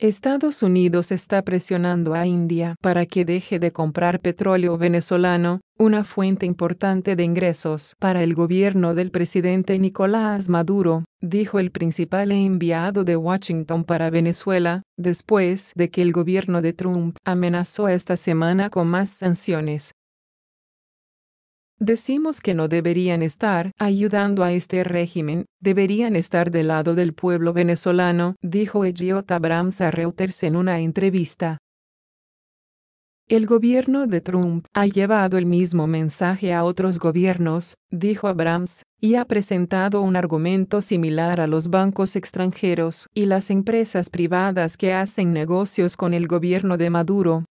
Estados Unidos está presionando a India para que deje de comprar petróleo venezolano, una fuente importante de ingresos para el gobierno del presidente Nicolás Maduro, dijo el principal enviado de Washington para Venezuela, después de que el gobierno de Trump amenazó esta semana con más sanciones, Decimos que no deberían estar ayudando a este régimen, deberían estar del lado del pueblo venezolano, dijo Egiot Abrams a Reuters en una entrevista. El gobierno de Trump ha llevado el mismo mensaje a otros gobiernos, dijo Abrams, y ha presentado un argumento similar a los bancos extranjeros y las empresas privadas que hacen negocios con el gobierno de Maduro,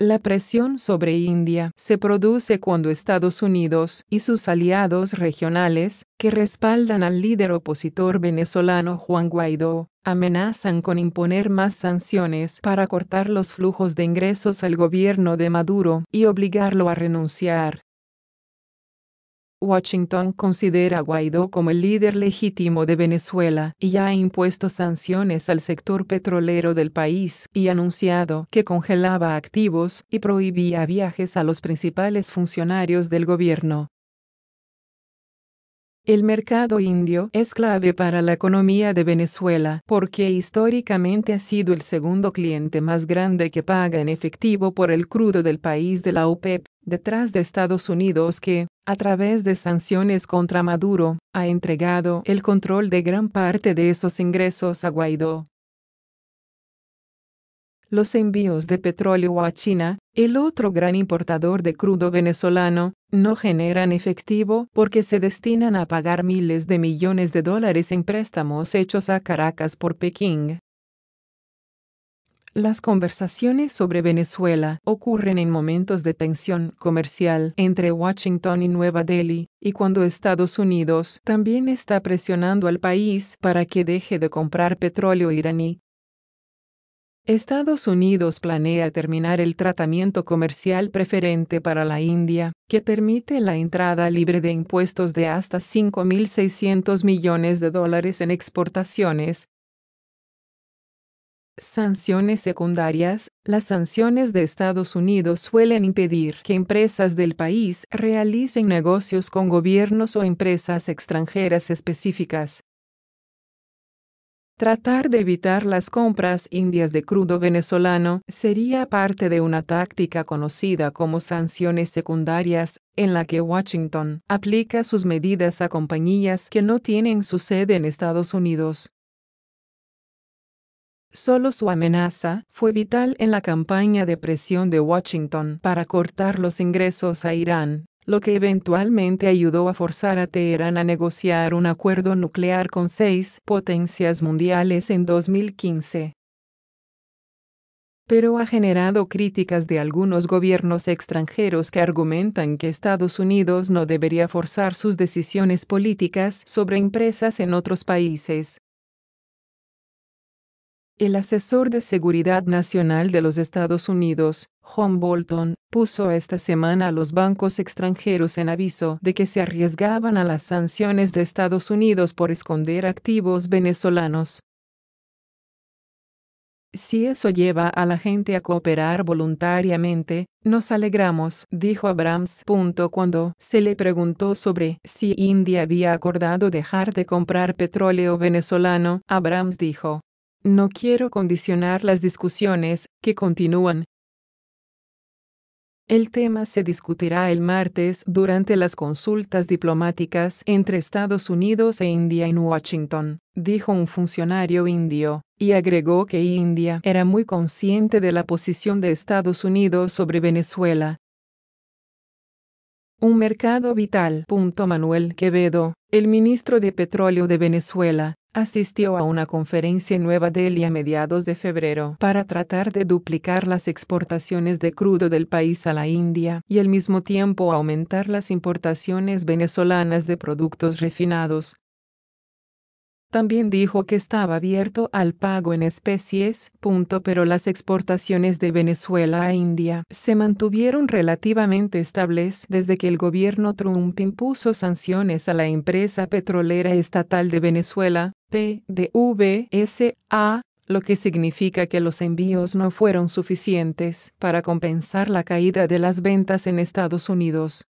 la presión sobre India se produce cuando Estados Unidos y sus aliados regionales, que respaldan al líder opositor venezolano Juan Guaidó, amenazan con imponer más sanciones para cortar los flujos de ingresos al gobierno de Maduro y obligarlo a renunciar. Washington considera a Guaidó como el líder legítimo de Venezuela y ya ha impuesto sanciones al sector petrolero del país y anunciado que congelaba activos y prohibía viajes a los principales funcionarios del gobierno. El mercado indio es clave para la economía de Venezuela porque históricamente ha sido el segundo cliente más grande que paga en efectivo por el crudo del país de la OPEP, detrás de Estados Unidos que, a través de sanciones contra Maduro, ha entregado el control de gran parte de esos ingresos a Guaidó los envíos de petróleo a China, el otro gran importador de crudo venezolano, no generan efectivo porque se destinan a pagar miles de millones de dólares en préstamos hechos a Caracas por Pekín. Las conversaciones sobre Venezuela ocurren en momentos de tensión comercial entre Washington y Nueva Delhi, y cuando Estados Unidos también está presionando al país para que deje de comprar petróleo iraní, Estados Unidos planea terminar el tratamiento comercial preferente para la India, que permite la entrada libre de impuestos de hasta 5.600 millones de dólares en exportaciones, Sanciones secundarias. Las sanciones de Estados Unidos suelen impedir que empresas del país realicen negocios con gobiernos o empresas extranjeras específicas. Tratar de evitar las compras indias de crudo venezolano sería parte de una táctica conocida como sanciones secundarias, en la que Washington aplica sus medidas a compañías que no tienen su sede en Estados Unidos. Solo su amenaza fue vital en la campaña de presión de Washington para cortar los ingresos a Irán, lo que eventualmente ayudó a forzar a Teherán a negociar un acuerdo nuclear con seis potencias mundiales en 2015 pero ha generado críticas de algunos gobiernos extranjeros que argumentan que Estados Unidos no debería forzar sus decisiones políticas sobre empresas en otros países. El asesor de Seguridad Nacional de los Estados Unidos, John Bolton, puso esta semana a los bancos extranjeros en aviso de que se arriesgaban a las sanciones de Estados Unidos por esconder activos venezolanos. Si eso lleva a la gente a cooperar voluntariamente, nos alegramos, dijo Abrams. Cuando se le preguntó sobre si India había acordado dejar de comprar petróleo venezolano, Abrams dijo, no quiero condicionar las discusiones, que continúan. El tema se discutirá el martes durante las consultas diplomáticas entre Estados Unidos e India en Washington, dijo un funcionario indio, y agregó que India era muy consciente de la posición de Estados Unidos sobre Venezuela, un mercado vital. Manuel Quevedo, el ministro de Petróleo de Venezuela, asistió a una conferencia en Nueva Delhi a mediados de febrero para tratar de duplicar las exportaciones de crudo del país a la India y al mismo tiempo aumentar las importaciones venezolanas de productos refinados. También dijo que estaba abierto al pago en especies, punto, pero las exportaciones de Venezuela a India se mantuvieron relativamente estables desde que el gobierno Trump impuso sanciones a la empresa petrolera estatal de Venezuela, PDVSA, lo que significa que los envíos no fueron suficientes para compensar la caída de las ventas en Estados Unidos.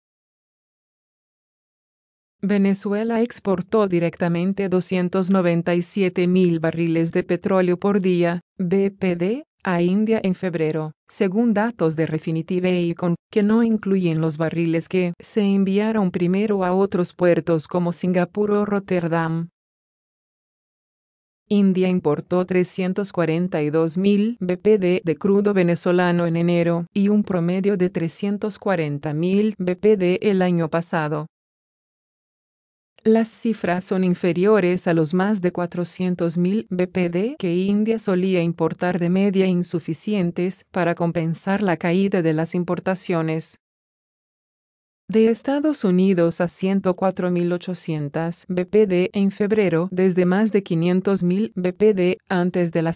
Venezuela exportó directamente 297 mil barriles de petróleo por día, BPD, a India en febrero, según datos de Refinitiv Econ, que no incluyen los barriles que se enviaron primero a otros puertos como Singapur o Rotterdam. India importó 342.000 bpd de crudo venezolano en enero y un promedio de 340.000 bpd el año pasado. Las cifras son inferiores a los más de 400.000 bpd que India solía importar de media insuficientes para compensar la caída de las importaciones de Estados Unidos a 104.800 BPD en febrero desde más de 500.000 BPD antes de la